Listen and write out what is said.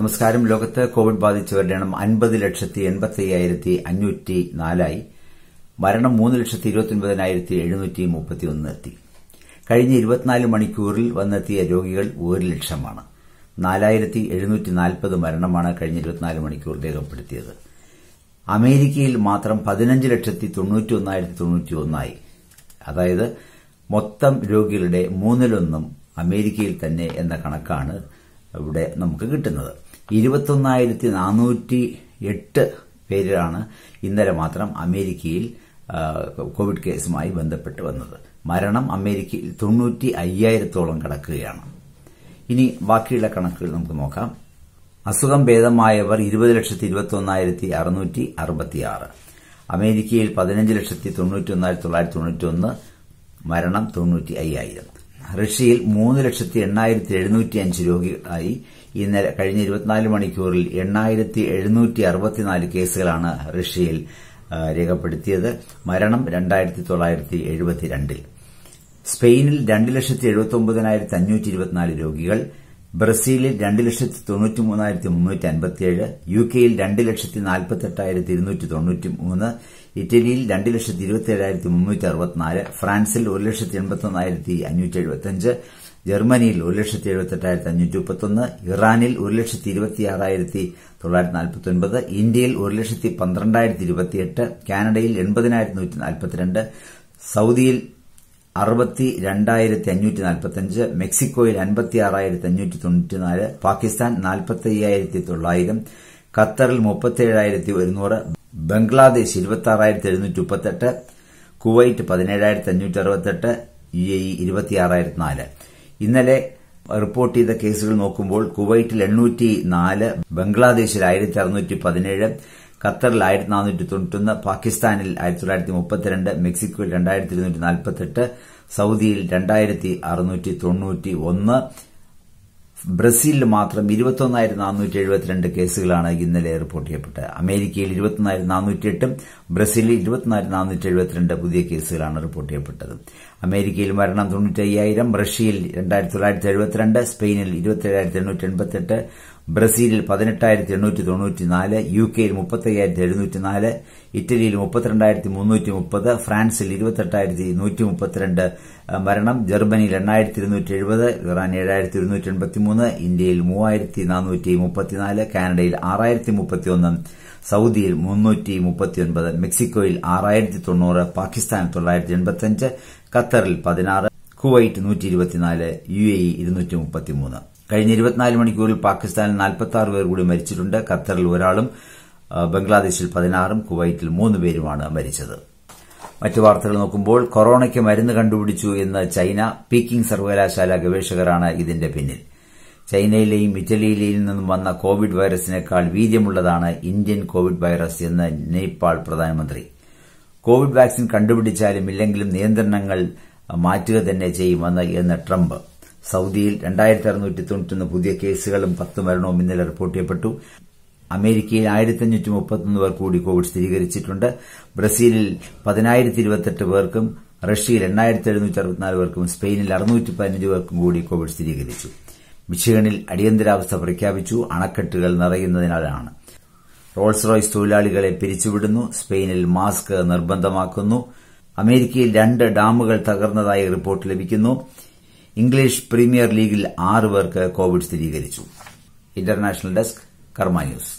നമസ്കാരം ലോകത്ത് കോവിഡ് ബാധിച്ചവരുടെ എണ്ണം അൻപത് ലക്ഷത്തി എൺപത്തി അയ്യായിരത്തി അഞ്ഞൂറ്റി നാലായി മരണം മൂന്ന് ലക്ഷത്തി ഇരുപത്തിയൊൻപതിനായിരത്തി എഴുന്നൂറ്റി മുപ്പത്തിയൊന്ന് എത്തി കഴിഞ്ഞ ഇരുപത്തിനാല് മണിക്കൂറിൽ വന്നെത്തിയ രോഗികൾ ഒരു ലക്ഷമാണ് നാലായിരത്തി എഴുന്നൂറ്റി നാൽപ്പത് മരണമാണ് കഴിഞ്ഞ ഇരുപത്തിനാല് മണിക്കൂർ രേഖപ്പെടുത്തിയത് അമേരിക്കയിൽ മാത്രം പതിനഞ്ച് ലക്ഷത്തി തൊണ്ണൂറ്റി ഒന്നായിരത്തി തൊണ്ണൂറ്റി ഒന്നായി അതായത് മൊത്തം രോഗികളുടെ മൂന്നിലൊന്നും അമേരിക്കയിൽ തന്നെ എന്ന കണക്കാണ് ഇവിടെ നമുക്ക് കിട്ടുന്നത് ഇരുപത്തൊന്നായിരത്തി നാനൂറ്റി എട്ട് പേരിലാണ് ഇന്നലെ മാത്രം അമേരിക്കയിൽ കോവിഡ് കേസുമായി ബന്ധപ്പെട്ട് വന്നത് മരണം അമേരിക്കയിൽ തൊണ്ണൂറ്റി അയ്യായിരത്തോളം കടക്കുകയാണ് ഇനി ബാക്കിയുള്ള കണക്കുകൾ നമുക്ക് നോക്കാം അസുഖം ഭേദമായവർ ഇരുപത് ലക്ഷത്തി ഇരുപത്തൊന്നായിരത്തി അറുന്നൂറ്റി അറുപത്തിയാറ് അമേരിക്കയിൽ പതിനഞ്ച് ലക്ഷത്തി തൊണ്ണൂറ്റി ഒന്നായിരത്തി തൊള്ളായിരത്തി തൊണ്ണൂറ്റി ഒന്ന് മരണം തൊണ്ണൂറ്റി അയ്യായിരം റഷ്യയിൽ മൂന്ന് ലക്ഷത്തി എണ്ണായിരത്തി എഴുന്നൂറ്റി അഞ്ച് രോഗികളായി ഇന്നലെ കഴിഞ്ഞ ഇരുപത്തിനാല് മണിക്കൂറിൽ എണ്ണായിരത്തി എഴുന്നൂറ്റി അറുപത്തിനാല് കേസുകളാണ് റഷ്യയിൽ രേഖപ്പെടുത്തിയത് മരണം രണ്ടായിരത്തി തൊള്ളായിരത്തി എഴുപത്തിരണ്ടിൽ സ്പെയിനിൽ രണ്ട് ലക്ഷത്തി എഴുപത്തി ഒമ്പതിനായിരത്തി അഞ്ഞൂറ്റി ഇരുപത്തിനാല് രോഗികൾ ബ്രസീലിൽ രണ്ട് ലക്ഷത്തി തൊണ്ണൂറ്റി മൂന്നായിരത്തി മുന്നൂറ്റി അൻപത്തിയേഴ് യു കെയിൽ രണ്ട് ലക്ഷത്തി നാൽപ്പത്തെട്ടായിരത്തി ഇരുന്നൂറ്റി തൊണ്ണൂറ്റി മൂന്ന് ഇറ്റലിയിൽ രണ്ട് ലക്ഷത്തി ഇരുപത്തിയേഴായിരത്തി മുന്നൂറ്റി അറുപത്തിനാല് ഫ്രാൻസിൽ ഒരു ലക്ഷത്തി എൺപത്തൊന്നായിരത്തി അഞ്ഞൂറ്റി എഴുപത്തിയഞ്ച് ജർമ്മനിയിൽ ഒരു ലക്ഷത്തി എഴുപത്തെട്ടായിരത്തി അഞ്ഞൂറ്റി മുപ്പത്തൊന്ന് ഇറാനിൽ ഒരു ലക്ഷത്തി ഇരുപത്തിയാറായിരത്തി തൊള്ളായിരത്തി നാൽപ്പത്തി ഒൻപത് ഇന്ത്യയിൽ ഒരു ലക്ഷത്തി പന്ത്രണ്ടായിരത്തി ഇരുപത്തിയെട്ട് കാനഡയിൽ എൺപതിനായിരത്തി നൂറ്റി നാൽപ്പത്തിരണ്ട് സൌദിയിൽ അറുപത്തി രണ്ടായിരത്തി അഞ്ഞൂറ്റി നാൽപ്പത്തി അഞ്ച് മെക്സിക്കോയിൽ അൻപത്തി ആറായിരത്തി അഞ്ഞൂറ്റി തൊണ്ണൂറ്റിനാല് പാകിസ്ഥാൻ നാൽപ്പത്തി അയ്യായിരത്തി തൊള്ളായിരം ഖത്തറിൽ മുപ്പത്തി ഏഴായിരത്തി ഒരുന്നൂറ് ബംഗ്ലാദേശ് ഇരുപത്തി ആറായിരത്തി എഴുന്നൂറ്റി മുപ്പത്തെട്ട് കുവൈറ്റ് പതിനേഴായിരത്തി അഞ്ഞൂറ്റി അറുപത്തെട്ട് യു എ ഇ ഇരുപത്തി ആറായിരത്തി നാല് ഇന്നലെ റിപ്പോർട്ട് ചെയ്ത കേസുകൾ നോക്കുമ്പോൾ കുവൈറ്റിൽ എണ്ണൂറ്റി നാല് ബംഗ്ലാദേശിൽ ആയിരത്തി അറുന്നൂറ്റി പതിനേഴ് ഖത്തറിൽ ആയിരത്തി നാനൂറ്റി തൊണ്ണൂറ്റൊന്ന് പാകിസ്ഥാനിൽ ആയിരത്തി തൊള്ളായിരത്തി മുപ്പത്തിരണ്ട് മെക്സിക്കോയിൽ രണ്ടായിരത്തി ഇരുന്നൂറ്റി നാൽപ്പത്തെട്ട് സൌദിയിൽ രണ്ടായിരത്തി അറുന്നൂറ്റി തൊണ്ണൂറ്റി ഒന്ന് ബ്രസീലിൽ മാത്രം ഇരുപത്തൊന്നായിരത്തി നാനൂറ്റി എഴുപത്തിരണ്ട് കേസുകളാണ് ഇന്നലെ റിപ്പോർട്ട് ചെയ്യപ്പെട്ടത് അമേരിക്കയിൽ ഇരുപത്തിനായിരത്തി നാനൂറ്റി എട്ടും ബ്രസീലിൽ ഇരുപത്തിനായിരത്തി നാനൂറ്റി എഴുപത്തിരണ്ട് പുതിയ കേസുകളാണ് റിപ്പോർട്ട് ചെയ്യപ്പെട്ടത് അമേരിക്കയിൽ മരണം തൊണ്ണൂറ്റി അയ്യായിരം റഷ്യയിൽ രണ്ടായിരത്തി തൊള്ളായിരത്തി എഴുപത്തിരണ്ട് സ്പെയിനിൽ ഇരുപത്തി ഏഴായിരത്തി എണ്ണൂറ്റി എൺപത്തെട്ട് ബ്രസീലിൽ പതിനെട്ടായിരത്തി എണ്ണൂറ്റി തൊണ്ണൂറ്റിനാല് യു കെയിൽ മുപ്പത്തയ്യായിരത്തി എഴുന്നൂറ്റി നാല് ഇറ്റലിയിൽ മുപ്പത്തിരണ്ടായിരത്തി മുന്നൂറ്റി മുപ്പത് ഫ്രാൻസിൽ ഇരുപത്തെട്ടായിരത്തി നൂറ്റി മുപ്പത്തിരണ്ട് മരണം ജർമ്മനിയിൽ എണ്ണായിരത്തി ഇരുന്നൂറ്റി എഴുപത് ഇറാൻ ഏഴായിരത്തി ഇരുന്നൂറ്റി എൺപത്തിമൂന്ന് ഇന്ത്യയിൽ മൂവായിരത്തി നാനൂറ്റി മുപ്പത്തിനാല് കാനഡയിൽ ആറായിരത്തി മുപ്പത്തിയൊന്ന് സൌദിയിൽ മുന്നൂറ്റി മുപ്പത്തിയൊൻപത് മെക്സിക്കോയിൽ ആറായിരത്തി തൊണ്ണൂറ് പാകിസ്ഥാൻ തൊള്ളായിരത്തി എൺപത്തിയഞ്ച് ഖത്തറിൽ പതിനാറ് കുവൈറ്റ് നൂറ്റി ഇരുപത്തിനാല് യു എ ഇരുന്നൂറ്റി മുപ്പത്തിമൂന്ന് കഴിഞ്ഞ ഇരുപത്തിനാല് മണിക്കൂറിൽ പാകിസ്ഥാനിൽ നാൽപ്പത്തി ആറ് പേർ കൂടി മരിച്ചിട്ടുണ്ട് ഖത്തറിൽ ഒരാളും ബംഗ്ലാദേശിൽ പതിനാറും കുവൈറ്റിൽ മൂന്ന് പേരുമാണ് മരിച്ചത് മറ്റു വാർത്തകൾ നോക്കുമ്പോൾ കൊറോണയ്ക്ക് മരുന്ന് കണ്ടുപിടിച്ചു എന്ന് ചൈന പീക്കിംഗ് സർവകലാശാല ഗവേഷകരാണ് ഇതിന്റെ പിന്നിൽ ചൈനയിലെയും ഇറ്റലിയിലെയും നിന്നും വന്ന കോവിഡ് വൈറസിനേക്കാൾ വീര്യമുള്ളതാണ് ഇന്ത്യൻ കോവിഡ് വൈറസ് എന്ന് നേപ്പാൾ പ്രധാനമന്ത്രി കോവിഡ് വാക്സിൻ കണ്ടുപിടിച്ചാലും ഇല്ലെങ്കിലും നിയന്ത്രണങ്ങൾ മാറ്റുക തന്നെ ചെയ്യുമെന്ന് എന്ന് ട്രംപ് സൌദിയിൽ രണ്ടായിരത്തി അറുന്നൂറ്റി തൊണ്ണൂറ്റൊന്ന് പുതിയ കേസുകളും പത്ത് മരണവും ഇന്നലെ റിപ്പോർട്ട് ചെയ്യപ്പെട്ടു അമേരിക്കയിൽ ആയിരത്തി അഞ്ഞൂറ്റി മുപ്പത്തൊന്ന് പേർ കൂടി കോവിഡ് സ്ഥിരീകരിച്ചിട്ടുണ്ട് ബ്രസീലിൽ പതിനായിരത്തി ഇരുപത്തെട്ട് പേർക്കും റഷ്യയിൽ എണ്ണായിരത്തി എഴുന്നൂറ്റി അറുപത്തിനാല് പേർക്കും സ്പെയിനിൽ അറുന്നൂറ്റി പതിനഞ്ച് പേർക്കും കൂടി കോവിഡ് സ്ഥിരീകരിച്ചു മിഷിഗണിൽ അടിയന്തരാവസ്ഥ പ്രഖ്യാപിച്ചു അണക്കെട്ടുകൾ നിറയുന്നതിനാലാണ് റോൾസ് റോയ്സ് തൊഴിലാളികളെ പിരിച്ചുവിടുന്നു സ്പെയിനിൽ മാസ്ക് നിർബന്ധമാക്കുന്നു അമേരിക്കയിൽ രണ്ട് ഡാമുകൾ തകർന്നതായി റിപ്പോർട്ട് ലഭിക്കുന്നു ഇംഗ്ലീഷ് പ്രീമിയർ ലീഗിൽ ആറ് പേർക്ക് കോവിഡ് സ്ഥിരീകരിച്ചു ഇന്റർനാഷണൽ ഡെസ്ക് കർമ്മ ന്യൂസ്